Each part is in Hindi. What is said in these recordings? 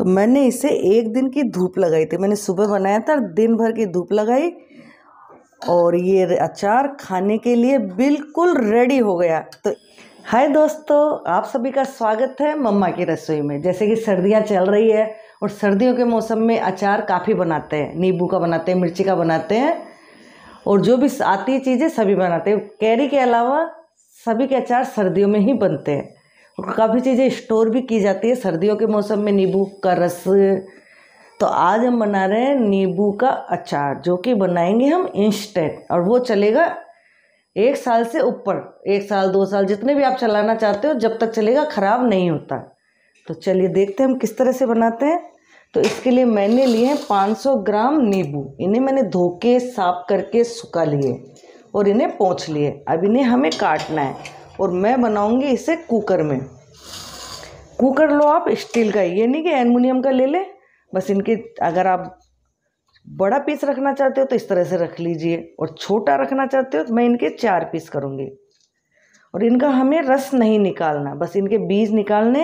तो मैंने इसे एक दिन की धूप लगाई थी मैंने सुबह बनाया था दिन भर की धूप लगाई और ये अचार खाने के लिए बिल्कुल रेडी हो गया तो हाय दोस्तों आप सभी का स्वागत है मम्मा की रसोई में जैसे कि सर्दियाँ चल रही है और सर्दियों के मौसम में अचार काफ़ी बनाते हैं नींबू का बनाते हैं मिर्ची का बनाते हैं और जो भी आती चीज़ें सभी बनाते हैं कैरी के अलावा सभी के अचार सर्दियों में ही बनते हैं काफ़ी चीज़ें स्टोर भी की जाती है सर्दियों के मौसम में नींबू का रस तो आज हम बना रहे हैं नींबू का अचार जो कि बनाएंगे हम इंस्टेंट और वो चलेगा एक साल से ऊपर एक साल दो साल जितने भी आप चलाना चाहते हो जब तक चलेगा ख़राब नहीं होता तो चलिए देखते हैं हम किस तरह से बनाते हैं तो इसके लिए मैंने लिए हैं 500 ग्राम नींबू इन्हें मैंने धो के साफ करके सुखा लिए और इन्हें पोंछ लिए अब इन्हें हमें काटना है और मैं बनाऊंगी इसे कुकर में कुकर लो आप स्टील का ये नहीं कि एलमिनियम का ले लें बस इनके अगर आप बड़ा पीस रखना चाहते हो तो इस तरह से रख लीजिए और छोटा रखना चाहते हो तो मैं इनके चार पीस करूँगी और इनका हमें रस नहीं निकालना बस इनके बीज निकालने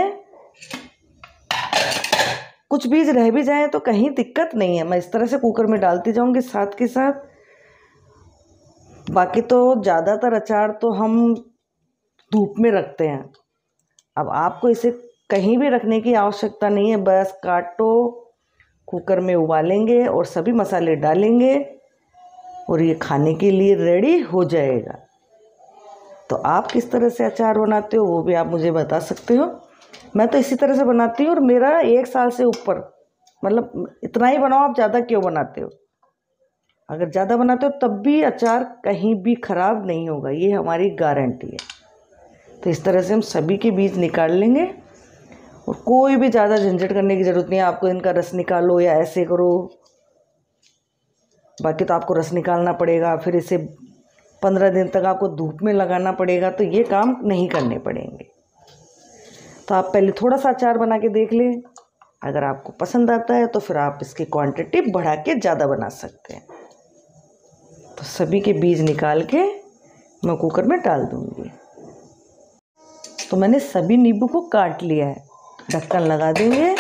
कुछ बीज रह भी जाए तो कहीं दिक्कत नहीं है मैं इस तरह से कुकर में डालती जाऊंगी साथ के साथ बाकी तो ज़्यादातर अचार तो हम धूप में रखते हैं अब आपको इसे कहीं भी रखने की आवश्यकता नहीं है बस काटो कुकर में उबालेंगे और सभी मसाले डालेंगे और ये खाने के लिए रेडी हो जाएगा तो आप किस तरह से अचार बनाते हो वो भी आप मुझे बता सकते हो मैं तो इसी तरह से बनाती हूँ और मेरा एक साल से ऊपर मतलब इतना ही बनाओ आप ज़्यादा क्यों बनाते हो अगर ज़्यादा बनाते हो तब भी अचार कहीं भी ख़राब नहीं होगा ये हमारी गारंटी है तो इस तरह से हम सभी के बीज निकाल लेंगे और कोई भी ज़्यादा झंझट करने की ज़रूरत नहीं है आपको इनका रस निकालो या ऐसे करो बाकी तो आपको रस निकालना पड़ेगा फिर इसे पंद्रह दिन तक आपको धूप में लगाना पड़ेगा तो ये काम नहीं करने पड़ेंगे तो आप पहले थोड़ा सा अचार बना के देख लें अगर आपको पसंद आता है तो फिर आप इसकी क्वांटिटी बढ़ा के ज़्यादा बना सकते हैं तो सभी के बीज निकाल के मैं कुकर में डाल दूँगी तो मैंने सभी नींबू को काट लिया है ढक्कन लगा देंगे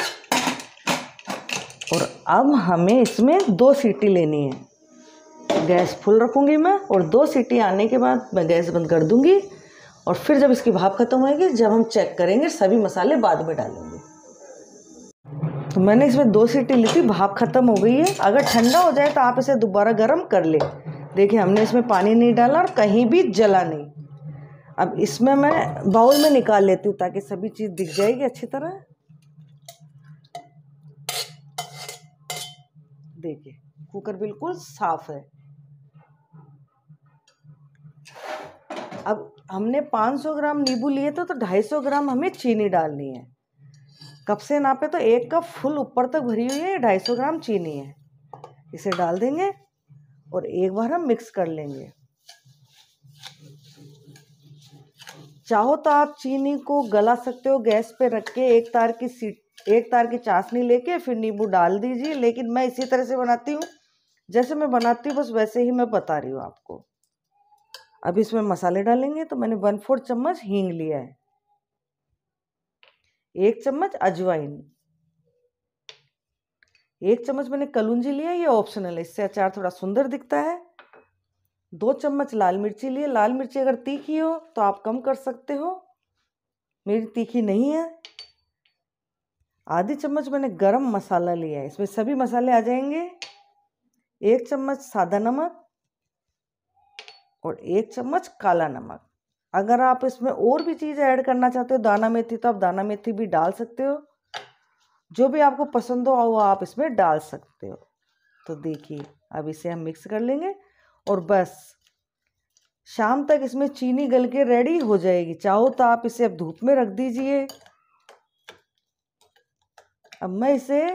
और अब हमें इसमें दो सीटी लेनी है गैस फुल रखूंगी मैं और दो सीटी आने के बाद मैं गैस बंद कर दूँगी और फिर जब इसकी भाप ख़त्म होएगी जब हम चेक करेंगे सभी मसाले बाद में डालेंगे तो मैंने इसमें दो सीटी ली थी भाप ख़त्म हो गई है अगर ठंडा हो जाए तो आप इसे दोबारा गर्म कर ले देखिए हमने इसमें पानी नहीं डाला और कहीं भी जला नहीं अब इसमें मैं बाउल में निकाल लेती हूँ ताकि सभी चीज़ दिख जाएगी अच्छी तरह देखिए कुकर बिल्कुल साफ है अब हमने 500 ग्राम नींबू लिए थे तो 250 ग्राम हमें चीनी डालनी है कप से नापे तो एक कप फुल ऊपर तक भरी हुई है 250 ग्राम चीनी है इसे डाल देंगे और एक बार हम मिक्स कर लेंगे चाहो तो आप चीनी को गला सकते हो गैस पे रख के एक तार की सीट एक तार की चाशनी लेके फिर नींबू डाल दीजिए लेकिन मैं इसी तरह से बनाती हूँ जैसे मैं बनाती हूँ बस वैसे ही मैं बता रही हूँ आपको अब इसमें मसाले डालेंगे तो मैंने वन फोर्थ चम्मच हींग लिया है एक चम्मच अजवाइन एक चम्मच मैंने कलूंजी लिया ये ऑप्शनल है इससे अचार थोड़ा सुंदर दिखता है दो चम्मच लाल मिर्ची लिए लाल मिर्ची अगर तीखी हो तो आप कम कर सकते हो मेरी तीखी नहीं है आधी चम्मच मैंने गरम मसाला लिया है इसमें सभी मसाले आ जाएंगे एक चम्मच सादा नमक और एक चम्मच काला नमक अगर आप इसमें और भी चीज़ ऐड करना चाहते हो दाना मेथी तो आप दाना मेथी भी डाल सकते हो जो भी आपको पसंद हो वो आप इसमें डाल सकते हो तो देखिए अब इसे हम मिक्स कर लेंगे और बस शाम तक इसमें चीनी गल के रेडी हो जाएगी चाहो तो आप इसे अब धूप में रख दीजिए अब मैं इसे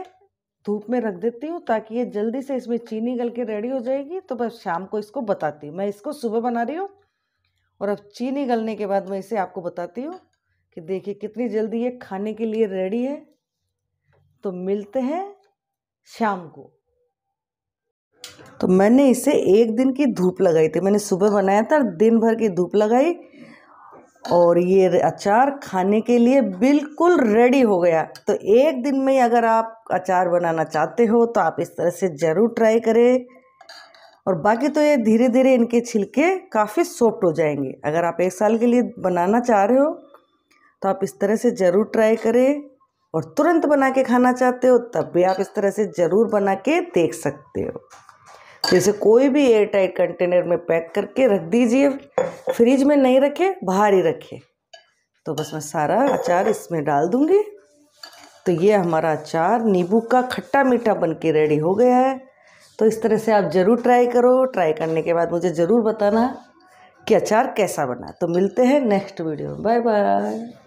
धूप में रख देती हूँ ताकि ये जल्दी से इसमें चीनी गल के रेडी हो जाएगी तो बस शाम को इसको बताती हूँ मैं इसको सुबह बना रही हूँ और अब चीनी गलने के बाद मैं इसे आपको बताती हूँ कि देखिए कितनी जल्दी ये खाने के लिए रेडी है तो मिलते हैं शाम को तो मैंने इसे एक दिन की धूप लगाई थी मैंने सुबह बनाया था दिन भर की धूप लगाई और ये अचार खाने के लिए बिल्कुल रेडी हो गया तो एक दिन में अगर आप अचार बनाना चाहते हो तो आप इस तरह से ज़रूर ट्राई करें और बाकी तो ये धीरे धीरे इनके छिलके काफ़ी सॉफ्ट हो जाएंगे अगर आप एक साल के लिए बनाना चाह रहे हो तो आप इस तरह से ज़रूर ट्राई करें और तुरंत बना के खाना चाहते हो तब भी आप इस तरह से ज़रूर बना के देख सकते हो जैसे कोई भी एयर टाइट कंटेनर में पैक करके रख दीजिए फ्रिज में नहीं रखे बाहर ही रखे तो बस मैं सारा अचार इसमें डाल दूँगी तो ये हमारा अचार नींबू का खट्टा मीठा बन के रेडी हो गया है तो इस तरह से आप ज़रूर ट्राई करो ट्राई करने के बाद मुझे ज़रूर बताना कि अचार कैसा बना तो मिलते हैं नेक्स्ट वीडियो में बाय बाय